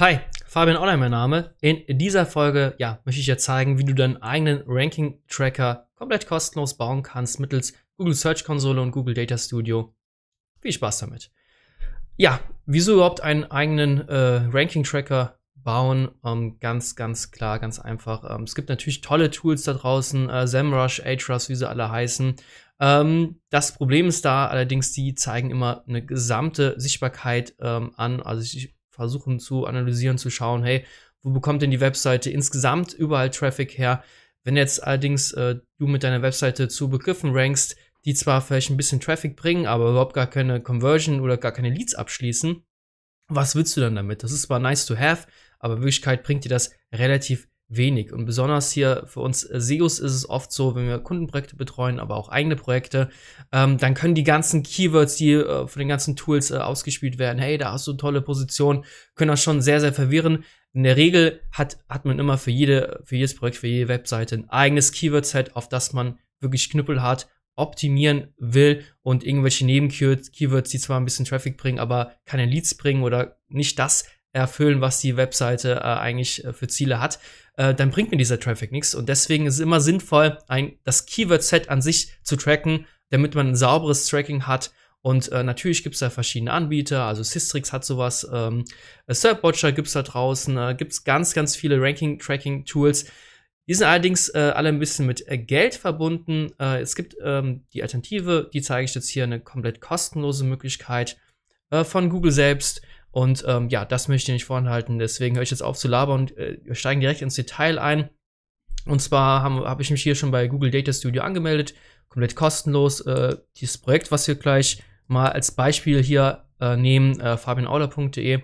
Hi, Fabian Online mein Name. In dieser Folge ja, möchte ich dir zeigen, wie du deinen eigenen Ranking-Tracker komplett kostenlos bauen kannst mittels Google Search Konsole und Google Data Studio. Viel Spaß damit. Ja, wieso überhaupt einen eigenen äh, Ranking-Tracker bauen? Ähm, ganz, ganz klar, ganz einfach. Ähm, es gibt natürlich tolle Tools da draußen, äh, SEMrush, Ahrefs, wie sie alle heißen. Ähm, das Problem ist da allerdings, die zeigen immer eine gesamte Sichtbarkeit ähm, an. Also ich versuchen zu analysieren, zu schauen, hey, wo bekommt denn die Webseite insgesamt überall Traffic her? Wenn jetzt allerdings äh, du mit deiner Webseite zu Begriffen rankst, die zwar vielleicht ein bisschen Traffic bringen, aber überhaupt gar keine Conversion oder gar keine Leads abschließen, was willst du dann damit? Das ist zwar nice to have, aber in Wirklichkeit bringt dir das relativ wenig. Und besonders hier für uns äh, SEOs ist es oft so, wenn wir Kundenprojekte betreuen, aber auch eigene Projekte, ähm, dann können die ganzen Keywords, die äh, von den ganzen Tools äh, ausgespielt werden, hey, da hast du eine tolle Position, können das schon sehr, sehr verwirren. In der Regel hat, hat man immer für, jede, für jedes Projekt, für jede Webseite ein eigenes Keyword-Set, auf das man wirklich Knüppel hat, optimieren will und irgendwelche Nebenkeywords, Keywords, die zwar ein bisschen Traffic bringen, aber keine Leads bringen oder nicht das erfüllen, was die Webseite äh, eigentlich äh, für Ziele hat, äh, dann bringt mir dieser Traffic nichts. Und deswegen ist es immer sinnvoll, ein, das Keyword-Set an sich zu tracken, damit man ein sauberes Tracking hat. Und äh, natürlich gibt es da verschiedene Anbieter, also Systrix hat sowas, ähm, äh, Searchwatcher gibt es da draußen, äh, gibt es ganz, ganz viele Ranking-Tracking-Tools. Die sind allerdings äh, alle ein bisschen mit äh, Geld verbunden. Äh, es gibt ähm, die Alternative, die zeige ich jetzt hier, eine komplett kostenlose Möglichkeit äh, von Google selbst. Und ähm, ja, das möchte ich nicht vorenthalten. Deswegen höre ich jetzt auf zu labern und äh, wir steigen direkt ins Detail ein. Und zwar habe hab ich mich hier schon bei Google Data Studio angemeldet, komplett kostenlos. Äh, dieses Projekt, was wir gleich mal als Beispiel hier äh, nehmen, äh, fabianauler.de, äh,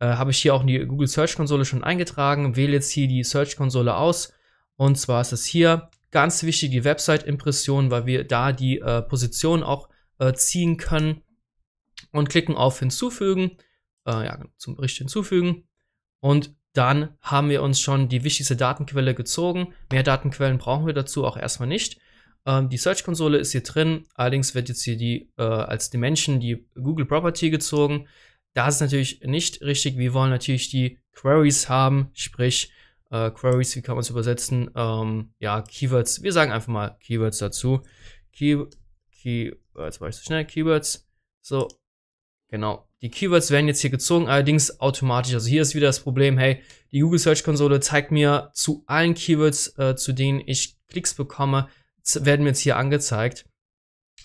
habe ich hier auch in die Google Search Konsole schon eingetragen, wähle jetzt hier die Search Konsole aus. Und zwar ist es hier ganz wichtig, die Website-Impression, weil wir da die äh, Position auch äh, ziehen können. Und klicken auf Hinzufügen äh, ja, zum Bericht hinzufügen. Und dann haben wir uns schon die wichtigste Datenquelle gezogen. Mehr Datenquellen brauchen wir dazu auch erstmal nicht. Ähm, die Search-Konsole ist hier drin, allerdings wird jetzt hier die äh, als Dimension die Google Property gezogen. Das ist natürlich nicht richtig. Wir wollen natürlich die Queries haben, sprich äh, Queries, wie kann man es übersetzen? Ähm, ja, Keywords. Wir sagen einfach mal Keywords dazu. Key, Key, äh, jetzt war ich zu so schnell. Keywords. So, genau. Die Keywords werden jetzt hier gezogen, allerdings automatisch. Also hier ist wieder das Problem, hey, die Google Search Konsole zeigt mir zu allen Keywords, äh, zu denen ich Klicks bekomme, werden mir jetzt hier angezeigt.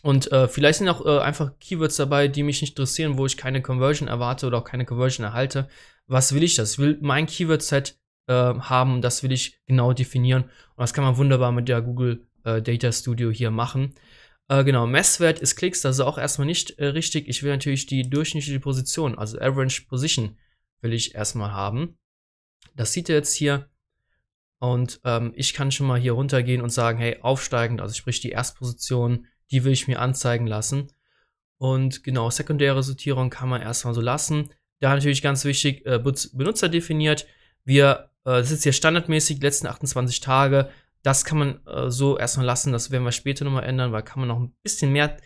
Und äh, vielleicht sind auch äh, einfach Keywords dabei, die mich nicht interessieren, wo ich keine Conversion erwarte oder auch keine Conversion erhalte. Was will ich das? Ich will mein Keyword-Set äh, haben, das will ich genau definieren. Und das kann man wunderbar mit der Google äh, Data Studio hier machen. Äh, genau, Messwert ist Klicks, das ist auch erstmal nicht äh, richtig. Ich will natürlich die durchschnittliche Position, also Average Position, will ich erstmal haben. Das sieht ihr jetzt hier. Und ähm, ich kann schon mal hier runtergehen und sagen, hey, aufsteigend, also sprich die Erstposition, die will ich mir anzeigen lassen. Und genau, sekundäre Sortierung kann man erstmal so lassen. Da natürlich ganz wichtig, äh, benutzer definiert. Wir, äh, das ist hier standardmäßig, die letzten 28 Tage, das kann man äh, so erstmal lassen. Das werden wir später nochmal ändern, weil kann man noch ein bisschen mehr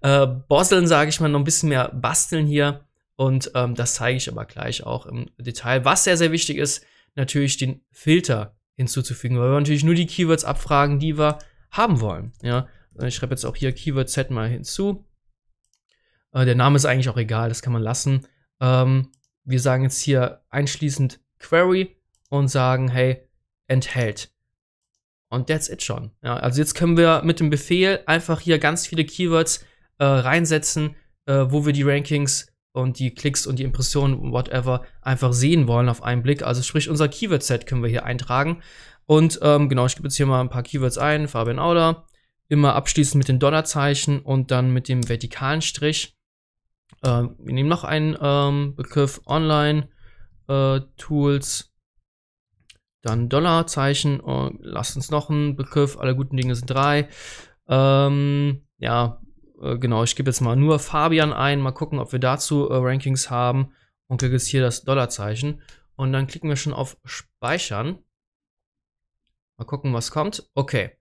äh, bosseln, sage ich mal, noch ein bisschen mehr basteln hier. Und ähm, das zeige ich aber gleich auch im Detail. Was sehr, sehr wichtig ist, natürlich den Filter hinzuzufügen, weil wir natürlich nur die Keywords abfragen, die wir haben wollen. Ja, äh, ich schreibe jetzt auch hier Keyword Set mal hinzu. Äh, der Name ist eigentlich auch egal, das kann man lassen. Ähm, wir sagen jetzt hier einschließend Query und sagen, hey, enthält. Und that's it schon. Ja, also jetzt können wir mit dem Befehl einfach hier ganz viele Keywords äh, reinsetzen, äh, wo wir die Rankings und die Klicks und die Impressionen, whatever, einfach sehen wollen auf einen Blick. Also sprich, unser Keyword-Set können wir hier eintragen. Und ähm, genau, ich gebe jetzt hier mal ein paar Keywords ein. Fabian Auder. Immer abschließend mit den Dollarzeichen und dann mit dem vertikalen Strich. Ähm, wir nehmen noch einen ähm, Begriff Online-Tools. Äh, dann Dollarzeichen. und oh, lasst uns noch einen Begriff. Alle guten Dinge sind drei. Ähm, ja, äh, genau. Ich gebe jetzt mal nur Fabian ein. Mal gucken, ob wir dazu äh, Rankings haben. Und kriege jetzt hier das Dollarzeichen. Und dann klicken wir schon auf Speichern. Mal gucken, was kommt. Okay.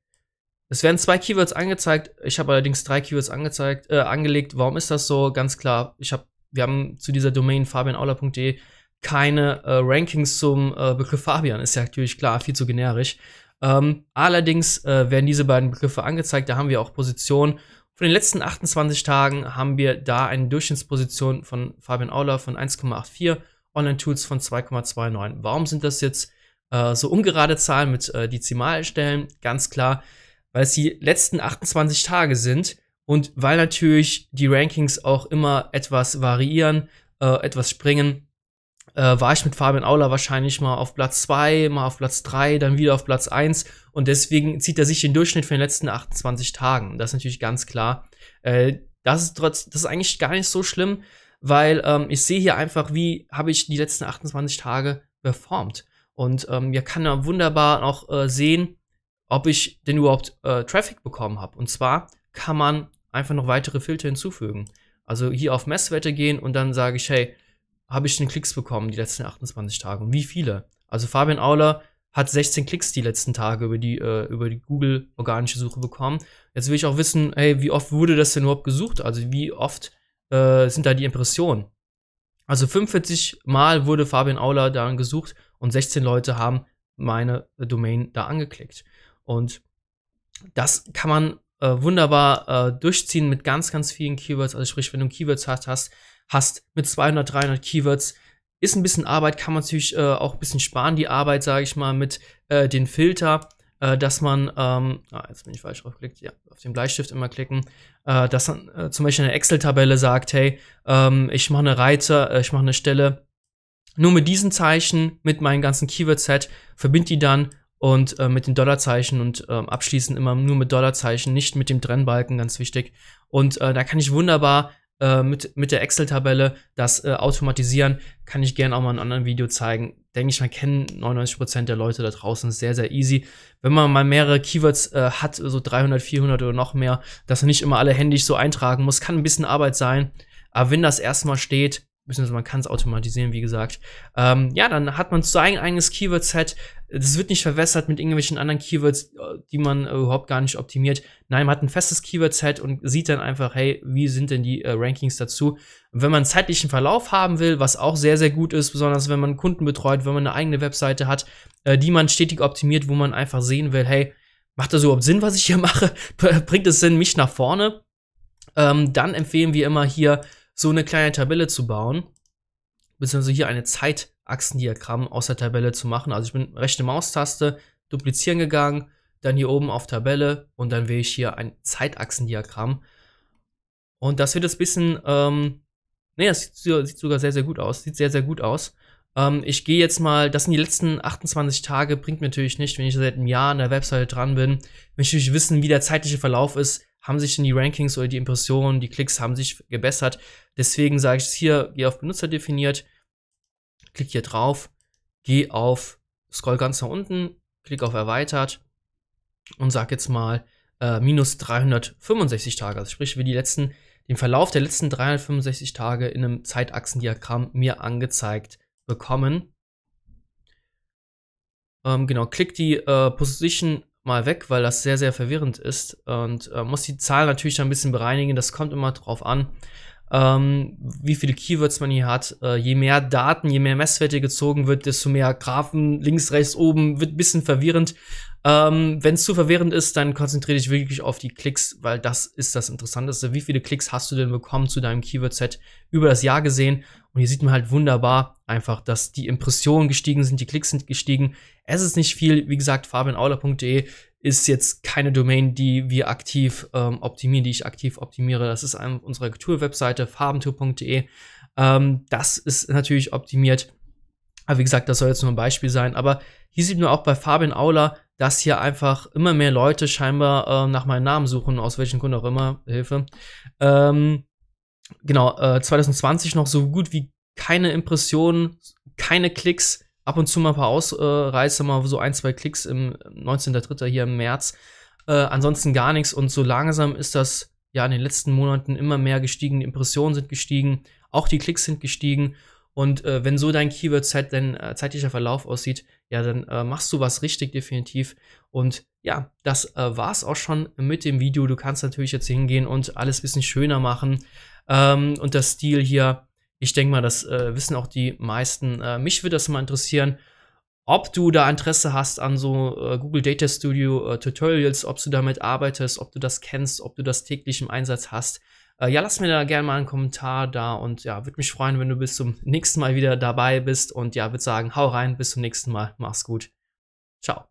Es werden zwei Keywords angezeigt. Ich habe allerdings drei Keywords angezeigt, äh, angelegt. Warum ist das so? Ganz klar. Ich habe, wir haben zu dieser Domain fabianaula.de keine äh, Rankings zum äh, Begriff Fabian. Ist ja natürlich klar, viel zu generisch. Ähm, allerdings äh, werden diese beiden Begriffe angezeigt. Da haben wir auch Positionen. Von den letzten 28 Tagen haben wir da eine Durchschnittsposition von Fabian Auler von 1,84, Online-Tools von 2,29. Warum sind das jetzt äh, so ungerade Zahlen mit äh, Dezimalstellen? Ganz klar, weil es die letzten 28 Tage sind und weil natürlich die Rankings auch immer etwas variieren, äh, etwas springen äh, war ich mit Fabian Aula wahrscheinlich mal auf Platz 2, mal auf Platz 3, dann wieder auf Platz 1 und deswegen zieht er sich den Durchschnitt für den letzten 28 Tagen. Das ist natürlich ganz klar. Äh, das ist trotz, das ist eigentlich gar nicht so schlimm, weil ähm, ich sehe hier einfach, wie habe ich die letzten 28 Tage performt. Und ähm, ihr kann ja wunderbar auch äh, sehen, ob ich denn überhaupt äh, Traffic bekommen habe. Und zwar kann man einfach noch weitere Filter hinzufügen. Also hier auf Messwerte gehen und dann sage ich, hey, habe ich denn Klicks bekommen die letzten 28 Tage. Und wie viele? Also Fabian Auler hat 16 Klicks die letzten Tage über die, äh, über die Google organische Suche bekommen. Jetzt will ich auch wissen, hey, wie oft wurde das denn überhaupt gesucht? Also wie oft äh, sind da die Impressionen? Also 45 Mal wurde Fabian Auler daran gesucht und 16 Leute haben meine Domain da angeklickt. Und das kann man äh, wunderbar äh, durchziehen mit ganz, ganz vielen Keywords. Also sprich, wenn du Keywords hast, hast, hast mit 200, 300 Keywords, ist ein bisschen Arbeit, kann man natürlich äh, auch ein bisschen sparen, die Arbeit, sage ich mal, mit äh, den Filter, äh, dass man, ähm, ah, jetzt bin ich falsch draufgeklickt, ja, auf den Bleistift immer klicken, äh, dass man äh, zum Beispiel eine Excel-Tabelle sagt, hey, ähm, ich mache eine Reiter, äh, ich mache eine Stelle, nur mit diesen Zeichen, mit meinem ganzen Keyword-Set, verbind die dann und äh, mit den Dollarzeichen und äh, abschließen immer nur mit Dollarzeichen, nicht mit dem Trennbalken, ganz wichtig. Und äh, da kann ich wunderbar äh, mit, mit der Excel-Tabelle das äh, automatisieren. Kann ich gerne auch mal in einem anderen Video zeigen. Denke ich man kennen 99% der Leute da draußen sehr, sehr easy. Wenn man mal mehrere Keywords äh, hat, so 300, 400 oder noch mehr, dass man nicht immer alle händisch so eintragen muss, kann ein bisschen Arbeit sein. Aber wenn das erstmal steht, beziehungsweise man kann es automatisieren, wie gesagt. Ähm, ja, dann hat man sein eigenes Keyword-Set, das wird nicht verwässert mit irgendwelchen anderen Keywords, äh, die man äh, überhaupt gar nicht optimiert. Nein, man hat ein festes Keyword-Set und sieht dann einfach, hey, wie sind denn die äh, Rankings dazu? Und wenn man einen zeitlichen Verlauf haben will, was auch sehr, sehr gut ist, besonders wenn man Kunden betreut, wenn man eine eigene Webseite hat, äh, die man stetig optimiert, wo man einfach sehen will, hey, macht das überhaupt Sinn, was ich hier mache? Bringt es Sinn, mich nach vorne? Ähm, dann empfehlen wir immer hier so eine kleine Tabelle zu bauen beziehungsweise hier eine Zeitachsendiagramm aus der Tabelle zu machen. Also ich bin rechte Maustaste, duplizieren gegangen, dann hier oben auf Tabelle und dann wähle ich hier ein Zeitachsendiagramm. Und das wird jetzt ein bisschen, ähm, ne, das sieht, sieht, sogar sehr, sehr gut aus. Sieht sehr, sehr gut aus. Ähm, ich gehe jetzt mal, das sind die letzten 28 Tage, bringt mir natürlich nicht, wenn ich seit einem Jahr an der Webseite dran bin. Wenn ich natürlich wissen, wie der zeitliche Verlauf ist, haben sich denn die Rankings oder die Impressionen, die Klicks haben sich gebessert. Deswegen sage ich es hier, gehe auf Benutzer definiert, klick hier drauf, geh auf, scroll ganz nach unten, klick auf Erweitert und sag jetzt mal äh, minus 365 Tage. Also sprich, wie die letzten, den Verlauf der letzten 365 Tage in einem Zeitachsendiagramm mir angezeigt bekommen. Ähm, genau, klick die äh, Position mal weg, weil das sehr, sehr verwirrend ist und äh, muss die Zahl natürlich dann ein bisschen bereinigen. Das kommt immer drauf an, ähm, wie viele Keywords man hier hat. Äh, je mehr Daten, je mehr Messwerte gezogen wird, desto mehr Graphen links, rechts, oben, wird ein bisschen verwirrend. Ähm, Wenn es zu verwirrend ist, dann konzentriere dich wirklich auf die Klicks, weil das ist das Interessanteste. Wie viele Klicks hast du denn bekommen zu deinem Keyword-Set über das Jahr gesehen? Und hier sieht man halt wunderbar einfach, dass die Impressionen gestiegen sind, die Klicks sind gestiegen. Es ist nicht viel. Wie gesagt, fabianaula.de ist jetzt keine Domain, die wir aktiv ähm, optimieren, die ich aktiv optimiere. Das ist an unsere Tool-Webseite farbentour.de. Ähm, das ist natürlich optimiert. Aber wie gesagt, das soll jetzt nur ein Beispiel sein. Aber hier sieht man auch bei Fabian Aula, dass hier einfach immer mehr Leute scheinbar äh, nach meinem Namen suchen, aus welchen Gründen auch immer. Hilfe. Ähm, genau, äh, 2020 noch so gut wie keine Impressionen, keine Klicks, ab und zu mal ein paar Ausreißer, mal so ein, zwei Klicks im 19.3. hier im März. Äh, ansonsten gar nichts und so langsam ist das ja in den letzten Monaten immer mehr gestiegen. Die Impressionen sind gestiegen, auch die Klicks sind gestiegen. Und äh, wenn so dein Keyword Zeit, dein äh, zeitlicher Verlauf aussieht, ja, dann äh, machst du was richtig definitiv. Und ja, das äh, war's auch schon mit dem Video. Du kannst natürlich jetzt hingehen und alles bisschen schöner machen ähm, und das Stil hier ich denke mal, das äh, wissen auch die meisten. Äh, mich würde das mal interessieren, ob du da Interesse hast an so äh, Google Data Studio äh, Tutorials, ob du damit arbeitest, ob du das kennst, ob du das täglich im Einsatz hast. Äh, ja, lass mir da gerne mal einen Kommentar da und ja, würde mich freuen, wenn du bis zum nächsten Mal wieder dabei bist und ja, würde sagen, hau rein, bis zum nächsten Mal, mach's gut. Ciao.